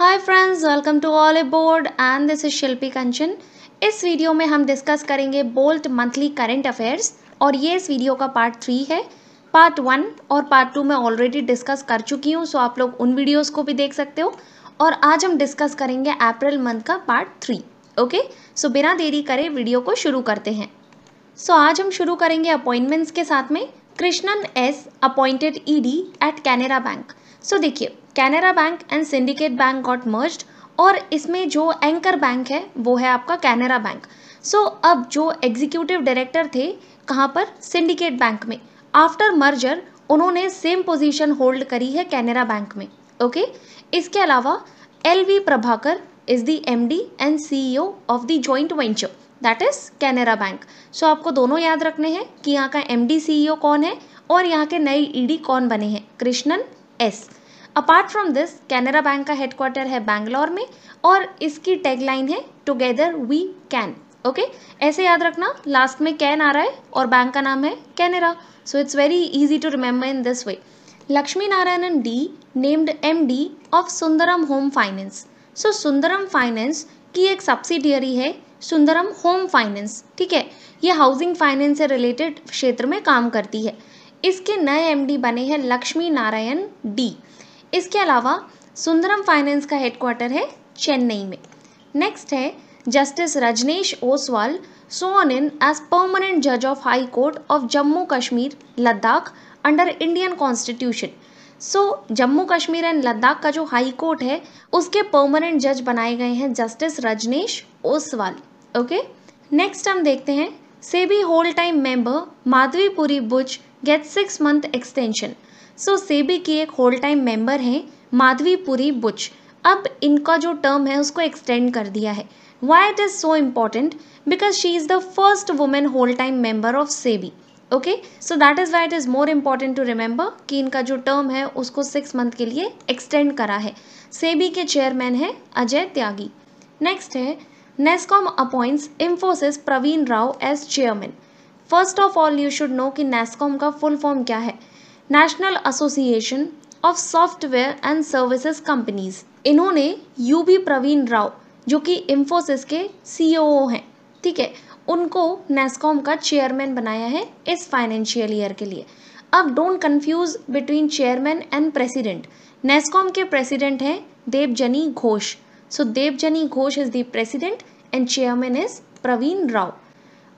Hi friends welcome to all aboard and this is Shilpi Kanchan इस video में हम discuss करेंगे बोल्ट मंथली करेंट अफेयर्स और ये इस वीडियो का पार्ट थ्री है पार्ट वन और पार्ट टू मैं ऑलरेडी डिस्कस कर चुकी हूँ सो आप लोग उन वीडियोज़ को भी देख सकते हो और आज हम डिस्कस करेंगे अप्रैल मंथ का पार्ट थ्री ओके सो बिना देरी करे वीडियो को शुरू करते हैं सो so, आज हम शुरू करेंगे अपॉइंटमेंट्स के साथ में Krishnan S appointed E at Canara bank so देखिए Canara bank and Syndicate bank got merged और इसमें जो एंकर बैंक है वो है आपका कैनरा बैंक सो अब जो एग्जीक्यूटिव डायरेक्टर थे कहाँ पर सिंडिकेट बैंक में आफ्टर मर्जर उन्होंने सेम पोजीशन होल्ड करी है कैनरा बैंक में ओके okay? इसके अलावा L V Prabhakar is the M D and C E O of the joint venture that is Canara bank so आपको दोनों याद रखने हैं कि यहाँ का एम डी सी ई ओ कौन है और यहाँ के नए ई e डी कौन बने हैं Krishnan S apart from this Canara bank का हेडक्वार्टर है बैंगलोर में और इसकी टैगलाइन है टुगेदर वी कैन ओके ऐसे याद रखना लास्ट में कैन आ रहा है और बैंक का नाम है Canara so it's very easy to remember in this way Lakshmi Narayanan D named M D of Sundaram home finance so Sundaram finance की एक सब्सिडियरी है सुंदरम होम फाइनेंस ठीक है ये हाउसिंग फाइनेंस से रिलेटेड क्षेत्र में काम करती है इसके नए एमडी बने हैं लक्ष्मी नारायण डी इसके अलावा सुंदरम फाइनेंस का हेडक्वार्टर है चेन्नई में नेक्स्ट है justice Rajnesh Oswal sworn in as permanent जज of high court of Jammu Kashmir Ladakh under Indian constitution so Jammu Kashmir and Ladakh का जो हाई कोर्ट है उसके परमानेंट जज बनाए गए हैं justice Rajnesh Oswal okay next हम देखते हैं SEBI whole time member Madhabi Puri Buch get six month extension so SEBI की एक होल टाइम मेंबर हैं माधवी पुरी बुच अब इनका जो टर्म है उसको एक्सटेंड कर दिया है why it is so important because she is the first women whole time member of SEBI okay so that is why it is more important to remember कि इनका जो टर्म है उसको सिक्स मंथ के लिए एक्सटेंड करा है सेबी के चेयरमैन हैं अजय त्यागी नेक्स्ट है NASSCOM appoints Infosys Praveen Rao as chairman first of all you should know कि नेस्कॉम का फुल फॉर्म क्या है national association of software and services companies इन्होंने यू बी प्रवीण राव जो कि इंफोसिस के सी हैं ठीक है उनको नेस्कॉम का चेयरमैन बनाया है इस फाइनेंशियल ईयर के लिए अब don't confuse between chairman and president NASSCOM के प्रेसिडेंट हैं Debjani Ghosh so Debjani Ghosh is the president and chairman is Praveen Rao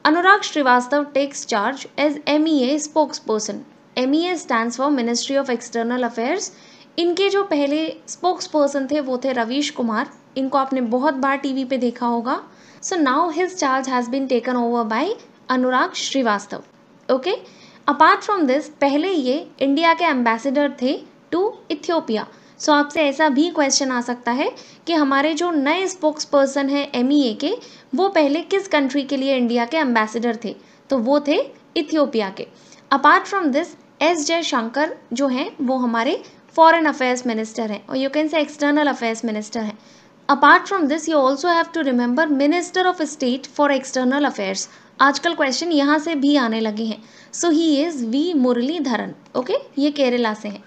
Anurag Srivastava takes charge as M E A spokesperson M E A stand for ministry of external affairs इनके जो पहले spokes person थे वो थे रवीश कुमार इनको आपने बहुत बार टी वी पर देखा होगा so now his charge has been taken over by Anurag Srivastava okay apart from this पहले ये इंडिया के एम्बेसडर थे टू इथियोपिया सो आपसे ऐसा भी क्वेश्चन आ सकता है कि हमारे जो नए स्पोक्स पर्सन हैं एम e के वो पहले किस कंट्री के लिए इंडिया के एम्बेसडर थे तो वो थे इथियोपिया के apart from this S Jaishankar जो हैं वो हमारे फॉरेन अफेयर्स मिनिस्टर हैं और you can say external affairs minister हैं apart from this you also have to remember minister of state for external affairs आजकल क्वेश्चन यहाँ से भी आने लगे हैं so he is V Muraleedharan okay ये केरला से हैं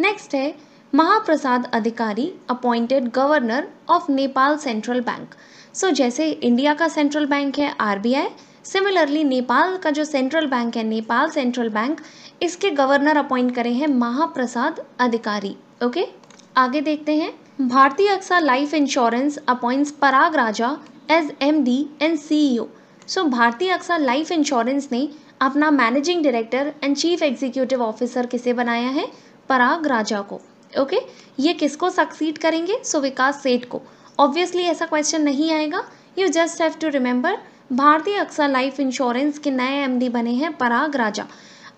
नेक्स्ट है Mahaprasad Adhikari appointed governor of Nepal central bank so जैसे इंडिया का सेंट्रल बैंक है आरबीआई सिमिलरली नेपाल का जो सेंट्रल बैंक है नेपाल सेंट्रल बैंक इसके गवर्नर अपॉइंट करे हैं महाप्रसाद अधिकारी ओके आगे देखते हैं Bharti AXA life insurance appoints Parag Raja as M D and CEO so Bharti AXA life insurance ने अपना managing director and chief executive officer किसे बनाया है पराग राजा को ओके ये किसको सक्सीड करेंगे सो विकास सेठ को ऑब्वियसली ऐसा क्वेश्चन नहीं आएगा you just have to remember Bharti AXA life insurance के नए एमडी बने हैं पराग राजा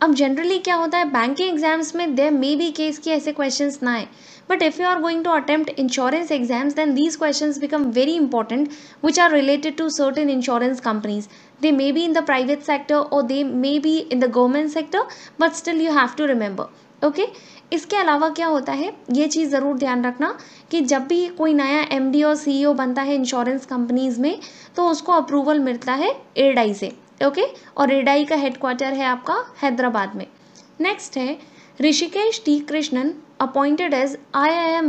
अब जनरली क्या होता है बैंकिंग एग्जाम्स में दे मे बी केस के ऐसे क्वेश्चन ना आए but if you are going to attempt insurance exams then these questions become very important which are related to certain insurance companies they may be in the private sector और they may be in the government sector but still you have to remember okay इसके अलावा क्या होता है ये चीज़ ज़रूर ध्यान रखना कि जब भी कोई नया एम और सी e बनता है इंश्योरेंस कंपनीज़ में तो उसको अप्रूवल मिलता है एडाई से ओके और एडाई का हेडक्वार्टर है आपका हैदराबाद में नेक्स्ट है Rishikesh T Krishnan M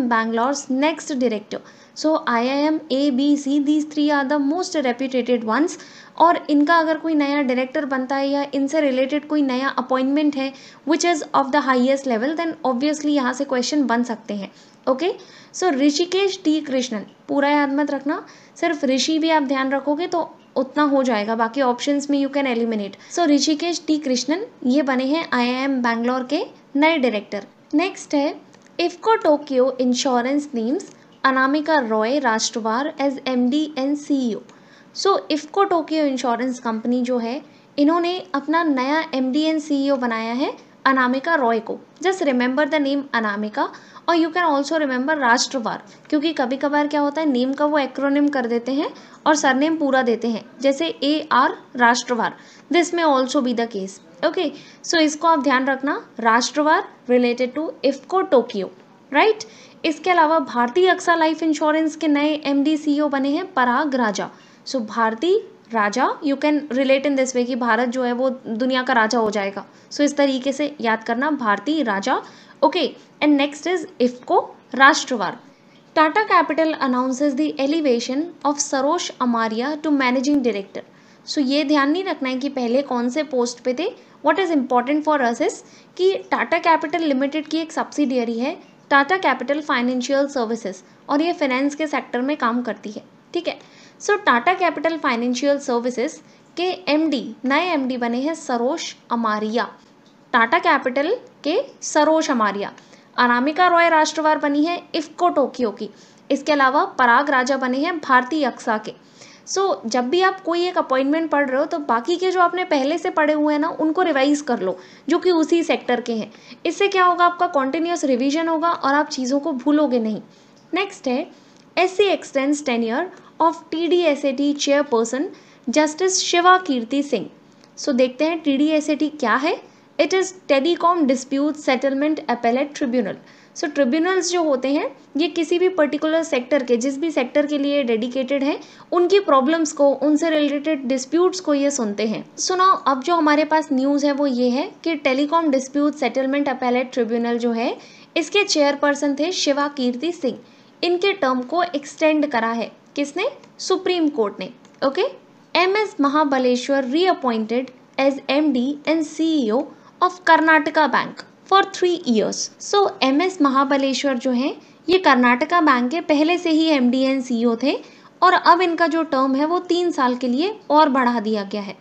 Bangalore next Bangalore's so I I M A B C these three are the most reputated ones और इनका अगर कोई नया डायरेक्टर बनता है या इनसे रिलेटेड कोई नया अपॉइंटमेंट है which is of the highest level then obviously यहाँ से क्वेश्चन बन सकते हैं okay so Rishikesh T Krishnan पूरा याद मत रखना सिर्फ ऋषि भी आप ध्यान रखोगे तो उतना हो जाएगा बाकी ऑप्शन में you can eliminate so Rishikesh T Krishnan ये बने हैं आईआईएम बैंगलोर के नए डायरेक्टर नेक्स्ट है IFFCO Tokyo insurance names Anamika Roy Rashtrawar as M D and C so so, IFFCO Tokyo insurance company जो है इन्होंने अपना नया एम डी एन सी बनाया है अनामिका रॉय को just remember the name Anamika और you can also remember Rashtrawar क्योंकि कभी कभार क्या होता है नेम का वो एक्रोनिम कर देते हैं और सरनेम पूरा देते हैं जैसे A R Rashtrawar this may also be the case okay so इसको आप ध्यान रखना Rashtrawar related to IFFCO Tokyo right इसके अलावा भारतीय अक्सा लाइफ इंश्योरेंस के नए एम डी सी बने हैं Parag Raja so Bharti Raja you can relate in this way कि भारत जो है वो दुनिया का राजा हो जाएगा सो so, इस तरीके से याद करना Bharti Raja okay and next is IFFCO Rashtrawar Tata capital announces the elevation of Sarosh Amaria to managing director so ये ध्यान नहीं रखना है कि पहले कौन से पोस्ट पे थे what is important for us is कि टाटा कैपिटल लिमिटेड की एक सब्सिडियरी है टाटा कैपिटल फाइनेंशियल सर्विसेज और ये फाइनेंस के सेक्टर में काम करती है ठीक है so Tata capital financial services के एमडी नए एमडी बने हैं सरोज अमारिया टाटा कैपिटल के सरोज अमारिया अनामिका रॉय राष्ट्रवार बनी है इफ्को टोक्यो की इसके अलावा पराग राजा बने हैं भारतीय अक्सा के सो so, जब भी आप कोई एक अपॉइंटमेंट पढ़ रहे हो तो बाकी के जो आपने पहले से पढ़े हुए हैं ना उनको रिवाइज कर लो जो कि उसी सेक्टर के हैं इससे क्या होगा आपका कॉन्टिन्यूस रिविजन होगा और आप चीज़ों को भूलोगे नहीं नेक्स्ट है S C extends tenure of T D S A T chairperson justice Shiva Kirti Singh so देखते हैं T D S A T क्या है it is telecom dispute settlement appellate tribunal so tribunals जो होते हैं ये किसी भी पर्टिकुलर सेक्टर के जिस भी सेक्टर के लिए डेडिकेटेड है उनकी प्रॉब्लम्स को उनसे रिलेटेड डिस्प्यूट्स को ये सुनते हैं सुनो so अब जो हमारे पास न्यूज़ है वो ये है कि telecom dispute settlement appellate tribunal जो है इसके चेयरपर्सन थे शिवा कीर्ति सिंह इनके टर्म को एक्सटेंड करा है किसने सुप्रीम कोर्ट ने okay M S Mahabaleshwara reappointed as M D and CEO of Karnataka bank for three years so M S Mahabaleshwara जो है ये कर्नाटका बैंक के पहले से ही एम डी एंड सीईओ थे और अब इनका जो टर्म है वो तीन साल के लिए और बढ़ा दिया गया है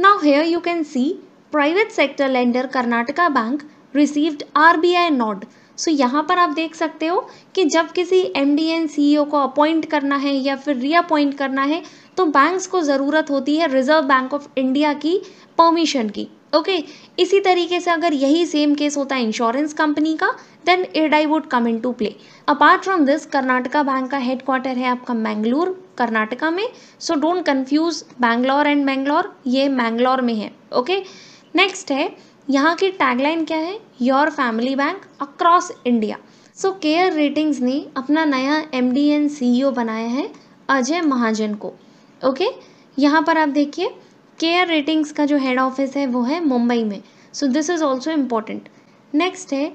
now here you can see private sector lender Karnataka bank received RBI note so so, यहाँ पर आप देख सकते हो कि जब किसी एम डी एन सी को अपॉइंट करना है या फिर रीअपॉइंट करना है तो बैंक्स को ज़रूरत होती है रिजर्व बैंक ऑफ इंडिया की परमिशन की ओके okay, इसी तरीके से अगर यही सेम केस होता है इंश्योरेंस कंपनी का then IRDAI would come into play apart from this Karnataka bank का हेडक्वार्टर है आपका मैंगलोर कर्नाटका में so don't confuse Bangalore and Mangalore ये मैंगलोर में है ओके okay? नेक्स्ट है यहाँ की टैगलाइन क्या है your family bank across India so CARE ratings ने अपना नया M D and C E O बनाया है अजय महाजन को ओके यहाँ पर आप देखिए केयर रेटिंग्स का जो हेड ऑफिस है वो है मुंबई में so this is also important next है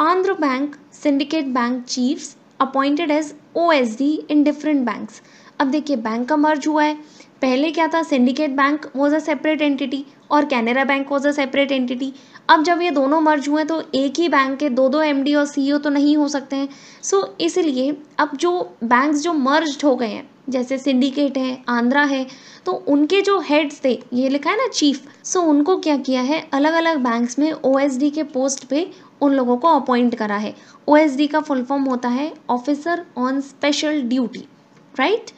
Andhra bank syndicate bank chiefs appointed as O S D in different banks अब देखिए बैंक का मर्ज हुआ है पहले क्या था syndicate bank was a separate entity और Canara bank was a separate entity अब जब ये दोनों मर्ज हुए तो एक ही बैंक के दो दो एम और सी e तो नहीं हो सकते हैं सो so, इसलिए अब जो बैंक्स जो मर्ज हो गए हैं जैसे सिंडिकेट है आंध्रा है तो उनके जो हेड्स थे ये लिखा है ना चीफ सो so, उनको क्या किया है अलग अलग बैंक्स में ओ के पोस्ट पे उन लोगों को अपॉइंट करा है ओ का फुल फॉर्म होता है officer on special duty right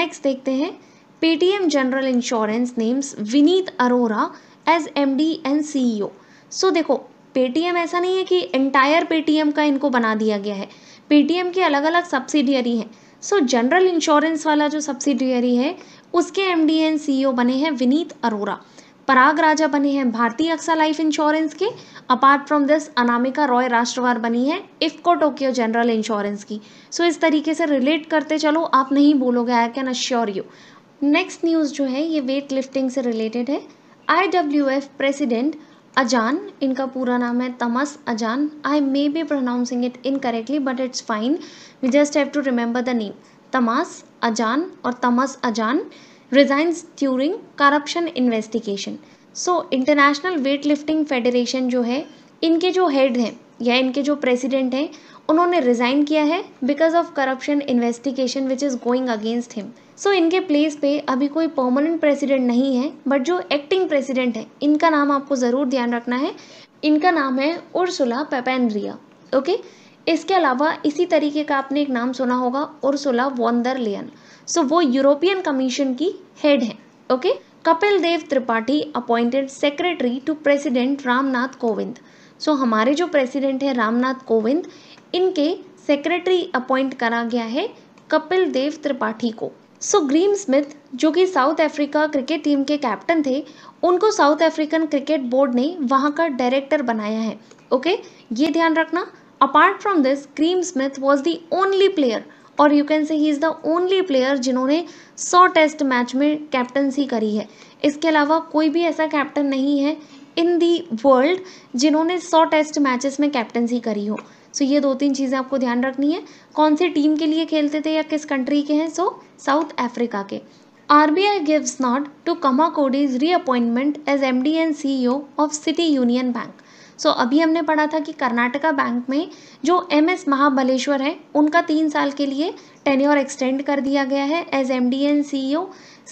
next देखते हैं Paytm General Insurance names Vineet Arora as MD and CEO. So देखो पेटीएम ऐसा नहीं है कि एंटायर पेटीएम का इनको बना दिया गया है पेटीएम के अलग अलग सब्सिडियरी हैं सो जनरल इंश्योरेंस वाला जो सब्सिडियरी है उसके एम डी एंड सी बने हैं विनीत अरोरा पराग राजा बने हैं भारतीय अक्सा लाइफ इंश्योरेंस के apart from this Anamika Roy Rashtrawar बनी है इफ्को टोक्यो जनरल इंश्योरेंस की सो so, इस तरीके से रिलेट करते चलो आप नहीं बोलोगे I can assure you next news जो है ये वेट लिफ्टिंग से रिलेटेड है आई प्रेसिडेंट अजान इनका पूरा नाम है Tamas Ajan I may be pronouncing it incorrectly but it's fine we just have to remember the name Tamas Ajan और Tamas Ajan resigns during corruption investigation so international weightlifting federation जो है इनके जो head हैं या इनके जो president हैं उन्होंने रिज़ाइन किया है because of corruption investigation which is going against him so इनके प्लेस पे अभी कोई परमानेंट प्रेसिडेंट नहीं है बट जो एक्टिंग प्रेसिडेंट है इनका नाम आपको ज़रूर ध्यान रखना है इनका नाम है उर्सुला पेपेंड्रिया ओके इसके अलावा इसी तरीके का आपने एक नाम सुना होगा उर्सुला वॉन्डरलियन सो वो यूरोपियन कमीशन की हेड है okay Kapil Dev Tripathi appointed secretary to president Ramnath Kovind so so, हमारे जो प्रेसिडेंट हैं रामनाथ कोविंद इनके सेक्रेटरी अपॉइंट करा गया है कपिल देव त्रिपाठी को सो ग्रीम स्मिथ जो कि साउथ अफ्रीका क्रिकेट टीम के कैप्टन थे उनको साउथ अफ्रीकन क्रिकेट बोर्ड ने वहाँ का डायरेक्टर बनाया है ओके ये ध्यान रखना apart from this Graeme Smith was the only player और you can say he is the only player जिन्होंने 100 टेस्ट मैच में कैप्टनसी करी है इसके अलावा कोई भी ऐसा कैप्टन नहीं है इन दी वर्ल्ड जिन्होंने 100 टेस्ट मैचेस में कैप्टनसी करी हो सो ये दो तीन चीज़ें आपको ध्यान रखनी है कौन से टीम के लिए खेलते थे या किस कंट्री के हैं सो साउथ अफ्रीका के R B I gives nod to Kamakodi's reappointment as M D and C O of city union bank so अभी हमने पढ़ा था कि कर्नाटका बैंक में जो एम एस महाबलेश्वर है उनका तीन साल के लिए टेन्योर एक्सटेंड कर दिया गया है as M D and C O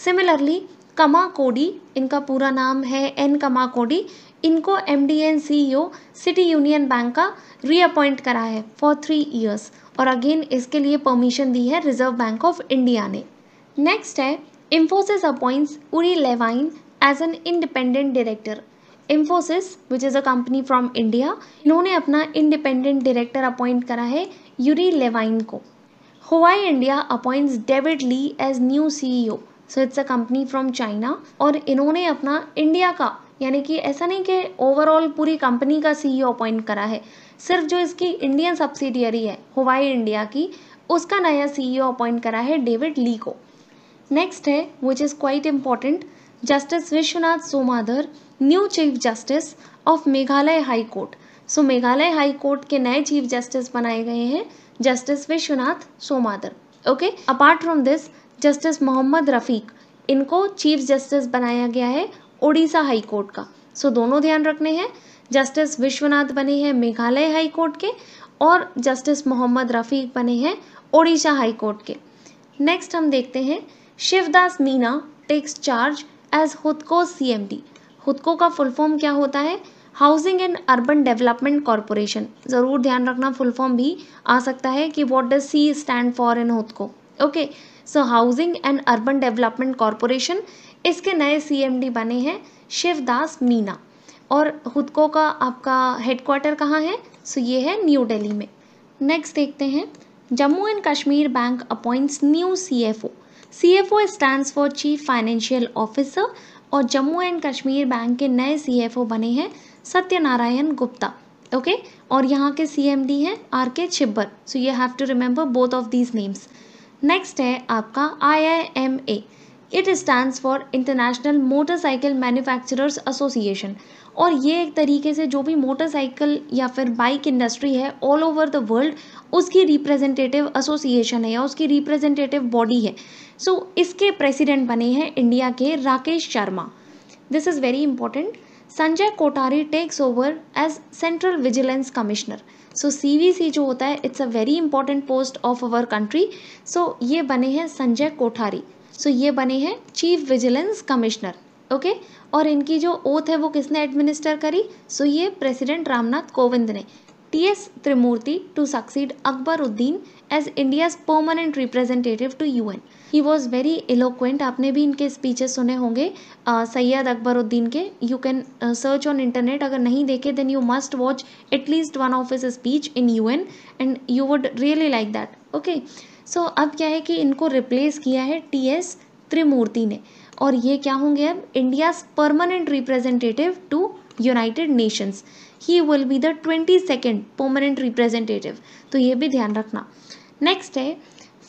similarly Kamakodi इनका पूरा नाम है एन कमा कोडी इनको M D and CEO City union Bank का रीअपॉइंट करा है फॉर थ्री ईयर्स और अगेन इसके लिए परमिशन दी है रिजर्व बैंक ऑफ इंडिया ने नेक्स्ट है Infosys appoints Uri Levine as an independent director Infosys which is a company from India इन्होंने अपना इंडिपेंडेंट डायरेक्टर अपॉइंट करा है यूरी लेवाइन को Huawei India appoints David Li as new CEO so it's a company from China और इन्होंने अपना India का यानी कि ऐसा नहीं कि ओवरऑल पूरी कंपनी का सीईओ अपॉइंट करा है सिर्फ जो इसकी इंडियन सब्सिडियरी है हुवाई इंडिया की उसका नया सीईओ अपॉइंट करा है डेविड ली को नेक्स्ट है which is quite important Justice Vishwanath Somadder new Chief Justice of Meghalaya High Court so Meghalaya High Court के नए चीफ जस्टिस बनाए गए हैं Justice Vishwanath Somadder okay apart from this Justice Mohammad Rafiq इनको चीफ जस्टिस बनाया गया है उड़ीसा हाई कोर्ट का सो दोनों ध्यान रखने हैं जस्टिस विश्वनाथ बने हैं मेघालय हाई कोर्ट के और जस्टिस मोहम्मद रफ़ीक बने हैं उड़ीसा हाई कोर्ट के नेक्स्ट हम देखते हैं Shivdas Meena takes charge as हुदको CMD हुदको का फुल फॉर्म क्या होता है housing and Urban Development corporation ज़रूर ध्यान रखना फुल फॉर्म भी आ सकता है कि what does C stand for in हुदको okay so Housing and Urban Development Corporation इसके नए सीएमडी बने हैं शिवदास मीना और हुदको का आपका हेडक्वार्टर कहाँ है सो ये है न्यू दिल्ली में नेक्स्ट देखते हैं Jammu and Kashmir Bank appoints new CFO CFO stands for chief financial officer और जम्मू एंड कश्मीर बैंक के नए सीएफओ बने हैं सत्यनारायण गुप्ता ओके okay? और यहाँ के सीएमडी हैं R K Chhibber so you have to remember both of these names next है आपका ए it stand for International Motorcycle Manufacturers Association और ये एक तरीके से जो भी मोटरसाइकिल या फिर बाइक इंडस्ट्री है ऑल ओवर द वर्ल्ड उसकी रिप्रेजेंटेटिव एसोसिएशन है या उसकी रिप्रेजेंटेटिव बॉडी है सो so, इसके प्रेसिडेंट बने हैं इंडिया के Rakesh Sharma this is very important Sanjay Kothari takes over as Central Vigilance Commissioner so C जो होता है it's a very important post of our country so ये बने हैं संजय कोठारी सो ये बने हैं चीफ विजिलेंस कमिश्नर ओके और इनकी जो ओथ है वो किसने एडमिनिस्टर करी सो ये प्रेसिडेंट रामनाथ कोविंद ने T S Tirumurti to succeed Akbaruddin as India's permanent representative to U N he was very eloquent आपने भी इनके स्पीचेस सुने होंगे सैयद अकबरुद्दीन के you can search on internet अगर नहीं देखे then you must watch at least one of his speech in U N and you would really like that okay so अब क्या है कि इनको रिप्लेस किया है टी एस त्रिमूर्ति ने और ये क्या होंगे अब India's permanent representative to United Nations he will be the twenty second permanent representative तो ये भी ध्यान रखना नेक्स्ट है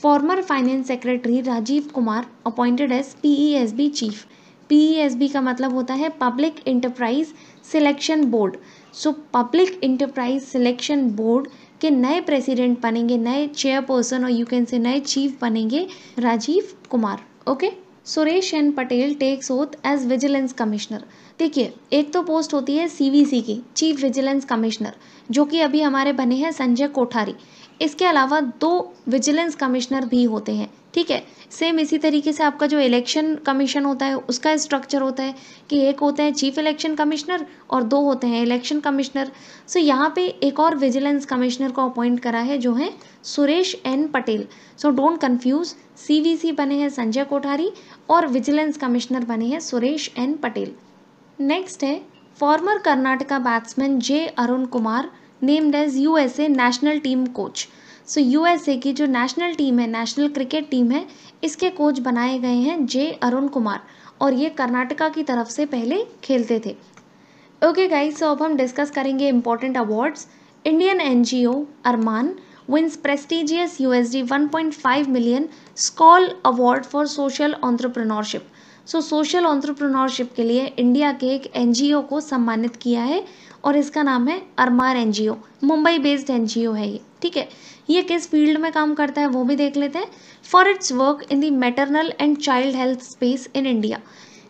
former finance secretary Rajiv Kumar appointed as PESB chief PESB का मतलब होता है Public Enterprise Selection Board so Public Enterprise Selection Board के नए प्रेसिडेंट बनेंगे नए चेयरपर्सन और यू कैन से नए चीफ बनेंगे Rajiv Kumar okay Suresh N Patel takes oath as vigilance commissioner देखिए एक तो पोस्ट होती है सीवीसी की चीफ विजिलेंस कमिश्नर जो कि अभी हमारे बने हैं संजय कोठारी इसके अलावा दो विजिलेंस कमिश्नर भी होते हैं ठीक है सेम इसी तरीके से आपका जो इलेक्शन कमीशन होता है उसका स्ट्रक्चर होता है कि एक होते हैं चीफ इलेक्शन कमिश्नर और दो होते हैं इलेक्शन कमिश्नर सो यहाँ पे एक और विजिलेंस कमिश्नर को अपॉइंट करा है जो है Suresh N Patel so don't confuse CVC बने हैं संजय कोठारी और विजिलेंस कमिश्नर बने हैं सुरेश एन पटेल नेक्स्ट है former Karnataka batsman J Arun Kumar named as U national team coach so USA की जो नेशनल टीम है नेशनल क्रिकेट टीम है इसके कोच बनाए गए हैं जे अरुण कुमार और ये कर्नाटका की तरफ से पहले खेलते थे ओके गाइस सो अब हम डिस्कस करेंगे important awards Indian NGO Armman wins one point 1.5 million Skoll award for social entrepreneurship so social entrepreneurship के लिए इंडिया के एक एन को सम्मानित किया है और इसका नाम है Armman an Mumbai based N है ये ठीक है ये किस फील्ड में काम करता है वो भी देख लेते हैं for its work in the maternal and child health space in India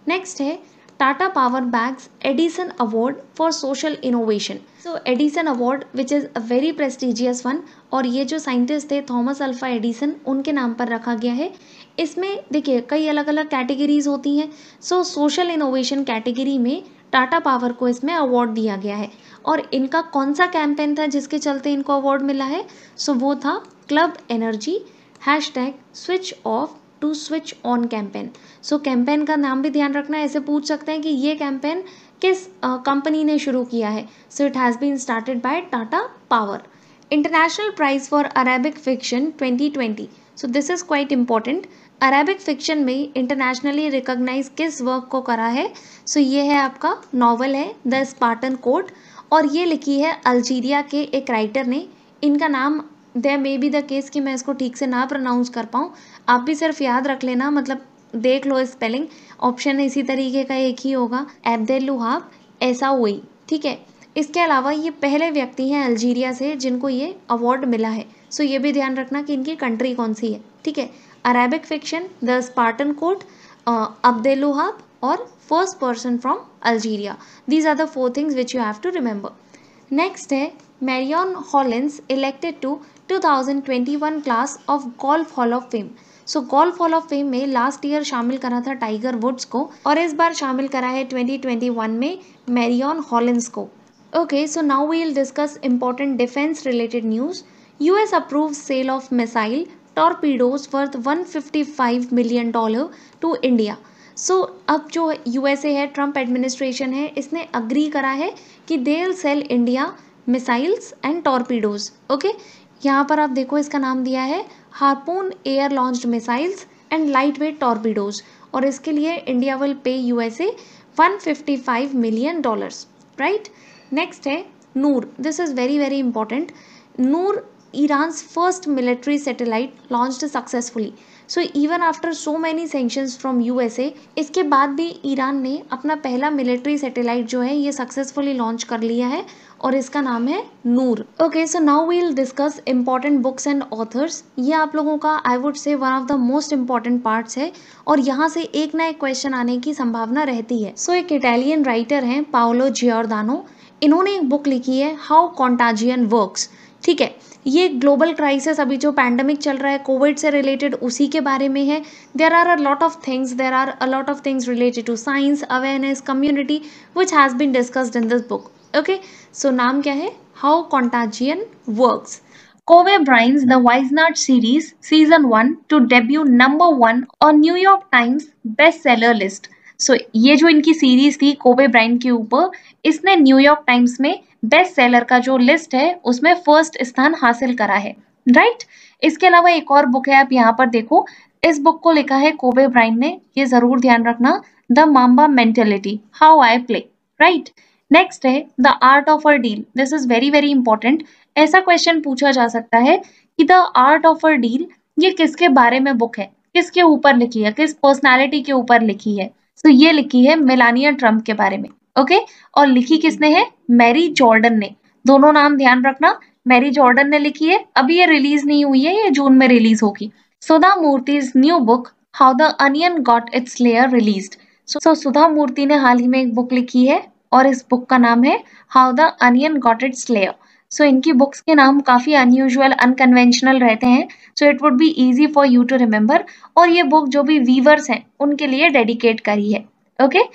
next है Tata Power bags Edison award for social innovation so Edison award which is a very prestigious one और ये जो साइंटिस्ट थे थॉमस अल्फा एडिसन उनके नाम पर रखा गया है इसमें देखिए कई अलग अलग कैटेगरीज होती हैं सो सोशल इनोवेशन कैटेगरी में टाटा पावर को इसमें अवार्ड दिया गया है और इनका कौन सा कैंपेन था जिसके चलते इनको अवार्ड मिला है सो वो था Club Energy hashtag switch off to switch on campaign so campaign का नाम भी ध्यान रखना ऐसे पूछ सकते हैं कि ये कैंपेन किस कंपनी ने शुरू किया है so it has been started by Tata Power International Prize for Arabic Fiction 2020 so this is quite important Arabic fiction में इंटरनेशनली रिकॉग्नाइज किस वर्क को करा है सो ये है आपका नॉवल है द स्पार्टन कोट और ये लिखी है अल्जीरिया के एक राइटर ने इनका नाम दे मे बी द केस कि मैं इसको ठीक से ना प्रोनाउंस कर पाऊँ आप भी सिर्फ याद रख लेना मतलब देख लो स्पेलिंग ऑप्शन इसी तरीके का एक ही होगा दे लुहाब ऐसा हुई ठीक है इसके अलावा ये पहले व्यक्ति हैं अल्जीरिया से जिनको ये अवार्ड मिला है सो ये भी ध्यान रखना कि इनकी कंट्री कौन सी है ठीक है Arabic fiction the Spartan court Abdelouahab और first person from Algeria these are the four things which you have to remember next है Marion Hollins elected to 2021 class of Golf Hall of Fame so Golf Hall of fame में last year शामिल करा था tiger woods को और इस बार शामिल करा है 2021 में मैरियन हॉलेंस को okay so now we will discuss important defence related news U S approve sale of missile torpedoes fifty 155 million dollar to India so अब जो यूएसए है ट्रंप एडमिनिस्ट्रेशन है इसने अग्री करा है कि they'll sell India missiles and torpedoes okay यहाँ पर आप देखो इसका नाम दिया है Harpoon air launched missiles and light weight torpedoes और इसके लिए India will pay USA 155 million dollars right next है Noor this is very very important Noor Iran's first military satellite launched successfully. So even after so many sanctions from USA, इसके बाद भी Iran ने अपना पहला मिलिट्री सेटेलाइट जो है ये सक्सेसफुली लॉन्च कर लिया है और इसका नाम है Noor okay so now we'll discuss important books and authors ये आप लोगों का I would say one of the most important parts है और यहाँ से एक ना एक क्वेश्चन आने की संभावना रहती है सो so, एक इटालियन राइटर हैं पाओलो जियोरदानो इन्होंने एक बुक लिखी है हाउ कॉन्टाजियन वर्क्स ठीक है ये ग्लोबल क्राइसिस अभी जो पैंडमिक चल रहा है कोविड से रिलेटेड उसी के बारे में है there are a lot of things there are a lot of things related to science awareness community which has been discussed in this book okay so नाम क्या है how contagion works Covey Bryant's The Wise Nut series, season 1 to debut number 1 on New York Times bestseller list. So ये जो इनकी series थी Kobe Bryan के ऊपर इसने न्यूयॉर्क टाइम्स में बेस्ट सेलर का जो लिस्ट है उसमें फर्स्ट स्थान हासिल करा है राइट इसके अलावा एक और बुक है आप यहाँ पर देखो इस बुक को लिखा है कोबे ब्राइन ने ये जरूर ध्यान रखना the Mamba mentality how I play right next है the art of a deal this is very very important ऐसा क्वेश्चन पूछा जा सकता है कि the art of a deal ये किसके बारे में बुक है किसके ऊपर लिखी है किस पर्सनैलिटी के ऊपर लिखी है तो so, ये लिखी है मेलानिया ट्रम्प के बारे में ओके और लिखी किसने है मैरी जॉर्डन ने दोनों नाम ध्यान रखना मैरी जॉर्डन ने लिखी है अभी ये रिलीज नहीं हुई है ये जून में रिलीज होगी Sudha Murty's new book how the onion got its layer release so Sudha Murty ने हाल ही में एक बुक लिखी है और इस बुक का नाम है how the onion got its layer so इनकी बुक्स के नाम काफ़ी अनयूजल अनकन्वेंशनल रहते हैं so it would be easy for you to remember और ये बुक जो भी वीवर्स हैं उनके लिए डेडिकेट करी है ओके okay?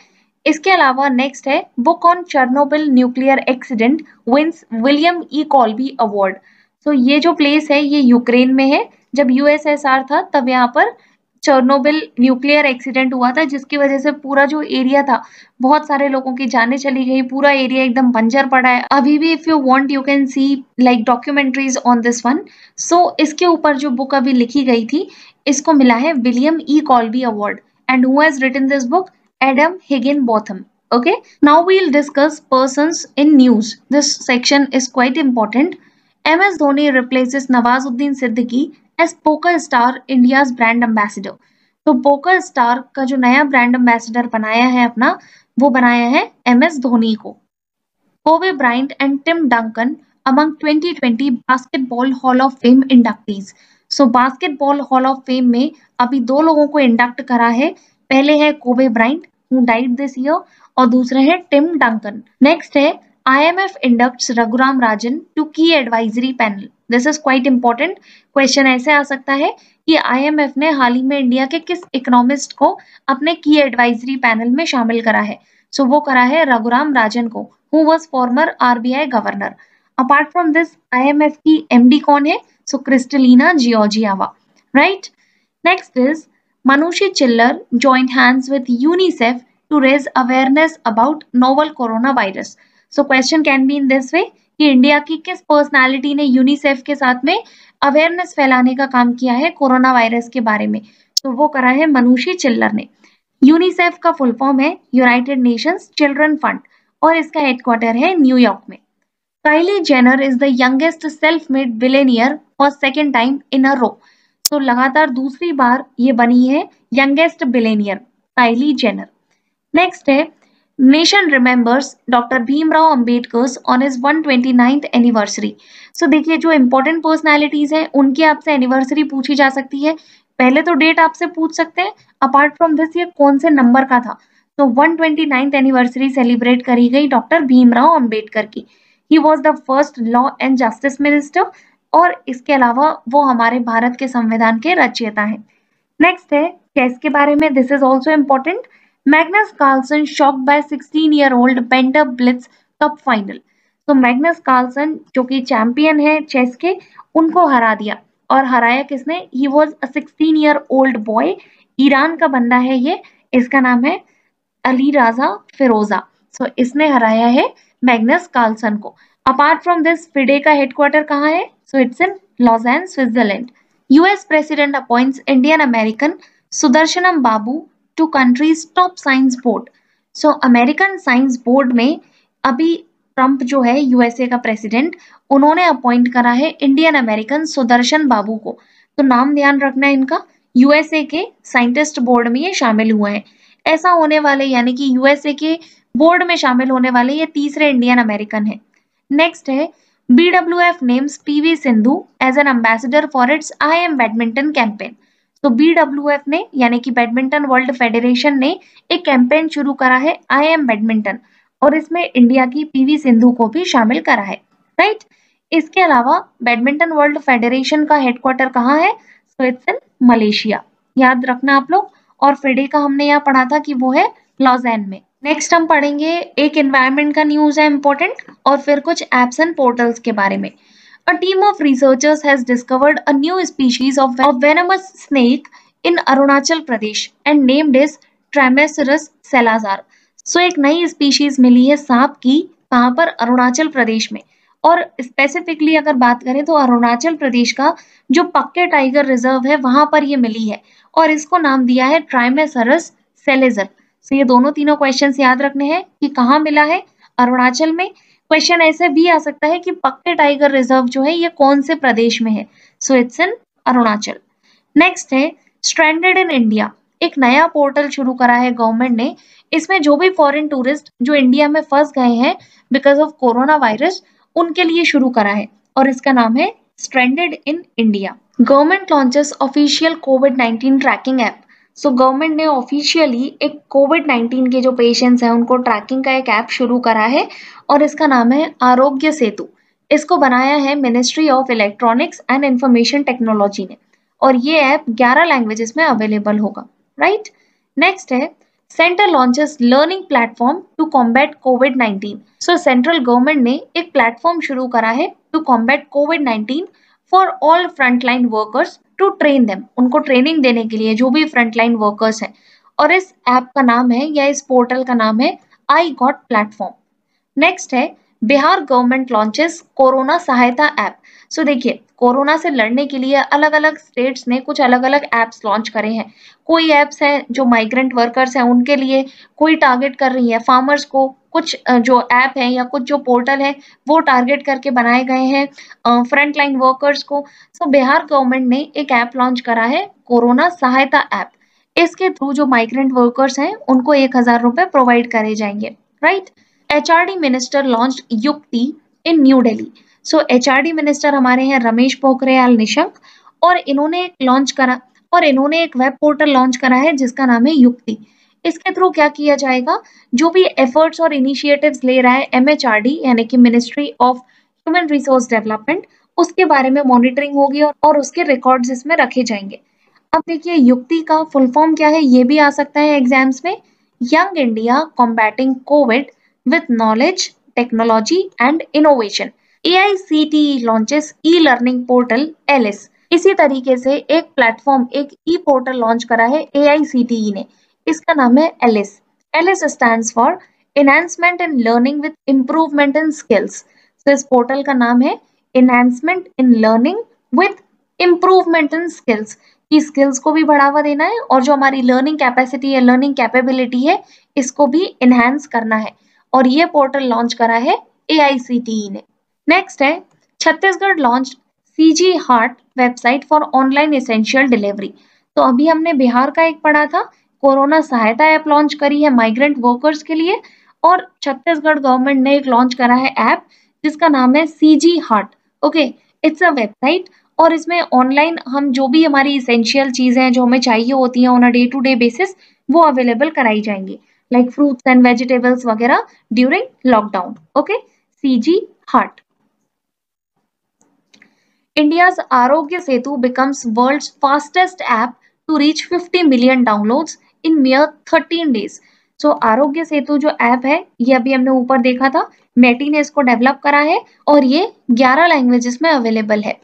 इसके अलावा नेक्स्ट है book on Chernobyl nuclear accident wins William E Colby award so ये जो प्लेस है ये यूक्रेन में है जब यूएसएसआर था तब यहाँ पर चर्नोबिल न्यूक्लियर एक्सीडेंट हुआ था जिसकी वजह से पूरा जो एरिया था बहुत सारे लोगों की जाने चली गई पूरा एरिया एकदम बंजर पड़ा है अभी भी if you want you can see like documentaries on this one so इसके ऊपर जो बुक अभी लिखी गई थी इसको मिला है William E Colby award and who has written this book Adam Higginbotham. Okay, now we will discuss persons in news. This section is quite important. MS Dhoni replaces Nawazuddin Siddiqui as Poker Star India's brand ambassador. तो poker star का जो नया brand ambassador बनाया है अपना वो बनाया है एम एस धोनी को Kobe Bryant and Tim Duncan among 2020 basketball hall of fame inductees so basketball hall of fame में अभी दो लोगों को इंडक्ट करा है पहले है Kobe Bryant who died this year और दूसरे हैं टिम डंकन नेक्स्ट है IMF inducts Raghuram Rajan to की advisory panel this is quite important question ऐसे आ सकता है कि आईएमएफ ने हाल ही में इंडिया के किस इकोनॉमिस्ट को अपने की एडवाइजरी पैनल में शामिल करा है सो so, वो करा है रघुराम राजन को who was former RBI governor apart from this IMF की एमडी कौन है सो क्रिस्टलिना जियोजियावा right next is Manushi Chiller joined hands with UNICEF to raise awareness about novel coronavirus. So question can be in this way कि India की किस personality ने UNICEF के साथ में अवेयरनेस फैलाने का काम किया है कोरोना वायरस के बारे में तो वो करा है मनुषी चिल्लर ने यूनिसेफ का फुल फॉर्म है यूनाइटेड नेशंस चिल्ड्रन फंड और इसका हेडक्वार्टर है न्यूयॉर्क में Kylie Jenner is the youngest self made billionaire for second time in a row so लगातार दूसरी बार ये बनी है youngest billionaire Kylie Jenner next है nation remembers doctor Bhimrao Ambedkar's on his one twenty ninth anniversary so देखिए जो इंपॉर्टेंट पर्सनैलिटीज हैं उनकी आपसे एनिवर्सरी पूछी जा सकती है पहले तो डेट आपसे पूछ सकते हैं अपार्ट फ्रॉम दिस ये कौन से नंबर का था तो one twenty ninth anniversary celebrate करी गई डॉक्टर भीमराव अम्बेडकर की he was the first law and justice minister और इसके अलावा वो हमारे भारत के संविधान के रचयिता हैं नेक्स्ट है चेस के बारे में this is also important Magnus Carlsen shock by 16 year old painter blitz cup final तो मैग्नस कार्लसन जो कि चैंपियन है चेस के उनको हरा दिया और हराया किसने he was a sixteen year old boy Iran का बंदा है ये इसका नाम है अली राजा फिरोजा सो so, इसने हराया है मैग्नस कार्लसन को अपार्ट फ्रॉम दिस फिडे का हेडक्वार्टर कहाँ है so it's in an Switzerland US president appoint Indian American Sudarshanam Babu to country's top science board so American science board में अभी ट्रंप जो है यूएसए का प्रेसिडेंट उन्होंने अपॉइंट करा है इंडियन अमेरिकन सुदर्शन बाबू को तो नाम ध्यान रखना है इनका यूएसए के साइंटिस्ट बोर्ड में ये शामिल हुए हैं ऐसा होने वाले यानी कि यूएसए के बोर्ड में शामिल होने वाले ये तीसरे इंडियन अमेरिकन हैं नेक्स्ट है B W F names P V Sindhu as an ambassador for its I am badminton campaign तो बी डब्ल्यू एफ ने यानी कि बैडमिंटन वर्ल्ड फेडरेशन ने एक कैंपेन शुरू करा है आई एम बैडमिंटन और इसमें इंडिया की पी वी सिंधु को भी शामिल करा है राइट इसके अलावा बैडमिंटन वर्ल्ड फेडरेशन का हेडक्वार्टर कहाँ है सो इट्स इन मलेशिया याद रखना आप लोग और फेडे का हमने यहाँ पढ़ा था कि वो है लॉजैन में नेक्स्ट हम पढ़ेंगे एक एनवायरमेंट का न्यूज है इम्पोर्टेंट और फिर कुछ एप्स एंड पोर्टल्स के बारे में a team of researchers has discovered a new species of venomous snake in Arunachal Pradesh and named is Trimeresurus Salazar so एक नई स्पीशीज मिली है सांप की कहाँ पर अरुणाचल प्रदेश में और स्पेसिफिकली अगर बात करें तो अरुणाचल प्रदेश का जो पक्के टाइगर रिजर्व है वहां पर ये मिली है और इसको नाम दिया है ट्राइमेसरस सेलेजर सो ये दोनों तीनों क्वेश्चन याद रखने हैं कि कहाँ मिला है अरुणाचल में क्वेश्चन ऐसे भी आ सकता है कि पक्के टाइगर रिजर्व जो है ये कौन से प्रदेश में है so it's in Arunachal next है स्ट्रैंडेड इन इंडिया एक नया पोर्टल शुरू करा है गवर्नमेंट ने इसमें जो भी फॉरेन टूरिस्ट जो इंडिया में फंस गए हैं बिकॉज ऑफ कोरोना वायरस उनके लिए शुरू करा है और इसका नाम है stranded in India government launches official Covid 19 tracking app so so, government ने ऑफिशियली एक कोविड 19 के जो पेशेंट्स हैं उनको ट्रैकिंग का एक ऐप शुरू करा है और इसका नाम है आरोग्य सेतु इसको बनाया है ministry of electronics and information technology ने और ये ऐप 11 लैंग्वेजेस में अवेलेबल होगा राइट नेक्स्ट है centre launches learning platform to combat Covid 19 so central government ने एक प्लेटफॉर्म शुरू करा है to combat Covid 19 for all frontline workers to train them उनको ट्रेनिंग देने के लिए जो भी फ्रंटलाइन वर्कर्स हैं और इस ऐप का नाम है या इस पोर्टल का नाम है आई गॉट प्लेटफॉर्म नेक्स्ट है Bihar government launches corona Sahayata app so देखिए कोरोना से लड़ने के लिए अलग अलग स्टेट्स ने कुछ अलग अलग ऐप्स लॉन्च करे हैं कोई ऐप्स हैं जो माइग्रेंट वर्कर्स हैं उनके लिए कोई टारगेट कर रही है फार्मर्स को कुछ जो ऐप है या कुछ जो पोर्टल है वो टारगेट करके बनाए गए हैं फ्रंट लाइन वर्कर्स को सो बिहार गवर्नमेंट ने एक ऐप लॉन्च करा है कोरोना सहायता ऐप इसके थ्रू जो माइग्रेंट वर्कर्स हैं उनको एक हज़ार रुपये प्रोवाइड करे जाएंगे right right? HRD minister launch Yukti in New Delhi so HRD minister हमारे हैं रमेश पोखरियाल निशंक और इन्होंने एक लॉन्च करा और इन्होंने एक वेब पोर्टल लॉन्च करा है जिसका नाम है युक्ति इसके थ्रू क्या किया जाएगा जो भी एफर्ट्स और इनिशिएटिव्स ले रहा है एमएचआरडी यानी कि ministry of human resource development उसके बारे में मॉनिटरिंग होगी और, और उसके रिकॉर्ड्स इसमें रखे जाएंगे अब देखिए युक्ति का फुल फॉर्म क्या है ये भी आ सकता है एग्जाम्स में young India combating Covid with knowledge, technology and innovation. AICTE launches e-learning portal LS. इसी तरीके से एक प्लेटफॉर्म एक ई पोर्टल लॉन्च करा है ए e ने इसका नाम है ALIS ALIS stand for enhancement in learning with improvement in skills तो इस पोर्टल का नाम है enhancement in learning with improvement in skills की स्किल्स को भी बढ़ावा देना है और जो हमारी लर्निंग कैपेसिटी है लर्निंग कैपेबिलिटी है इसको भी इनहेंस करना है और ये पोर्टल लॉन्च करा है ए e ने नेक्स्ट है Chhattisgarh launch C G heart website for online essential delivery तो अभी हमने बिहार का एक पढ़ा था कोरोना सहायता ऐप लॉन्च करी है माइग्रेंट वर्कर्स के लिए और छत्तीसगढ़ गवर्नमेंट ने एक लॉन्च करा है ऐप जिसका नाम है C G heart okay it's a website और इसमें ऑनलाइन हम जो भी हमारी इसेंशियल चीज़ें हैं जो हमें चाहिए होती हैं on a day to day basis वो अवेलेबल कराई जाएंगी like fruits and vegetables वगैरह during lockdown. Okay, CG Heart. India's Arogya Setu becomes world's fastest app to reach 50 million downloads in mere 13 days. so, Arogya Setu जो app है ये अभी हमने ऊपर देखा था मेटी ने इसको डेवलप करा है और ये 11 लैंग्वेजेस में अवेलेबल है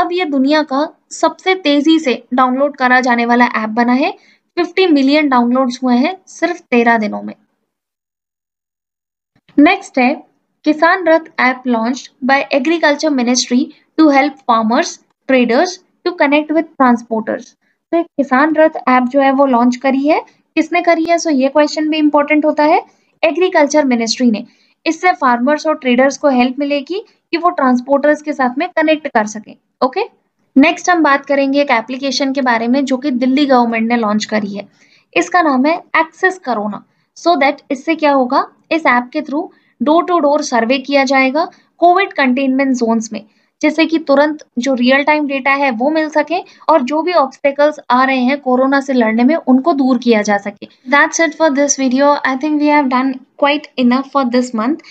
अब ये दुनिया का सबसे तेजी से डाउनलोड करा जाने वाला ऐप बना है 50 मिलियन डाउनलोड्स हुए हैं सिर्फ 13 दिनों में नेक्स्ट है Kisan Rath app launch by agriculture ministry to help farmers traders to connect with transporters तो किसान रथ ऐप जो है वो लॉन्च करी है किसने करी है सो ये क्वेश्चन भी इंपॉर्टेंट होता है एग्रीकल्चर मिनिस्ट्री ने इससे फार्मर्स और ट्रेडर्स को हेल्प मिलेगी कि वो ट्रांसपोर्टर्स के साथ में कनेक्ट कर सके ओके okay? नेक्स्ट हम बात करेंगे एक एप्लीकेशन के बारे में जो कि दिल्ली गवर्नमेंट ने लॉन्च करी है इसका नाम है एक्सेस करोना सो दैट इससे क्या होगा इस ऐप के through door to door survey किया जाएगा कोविड कंटेनमेंट जोन्स में जिससे कि तुरंत जो रियल टाइम डेटा है वो मिल सके और जो भी ऑब्स्टेकल्स आ रहे हैं कोरोना से लड़ने में उनको दूर किया जा सके that's it for this video I think we have done quite enough for this month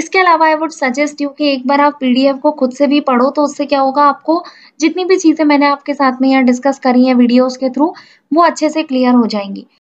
इसके अलावा आई वुड सजेस्ट यू कि एक बार आप पीडीएफ को खुद से भी पढ़ो तो उससे क्या होगा आपको जितनी भी चीज़ें मैंने आपके साथ में यहाँ डिस्कस करी हैं वीडियोस के थ्रू वो अच्छे से क्लियर हो जाएंगी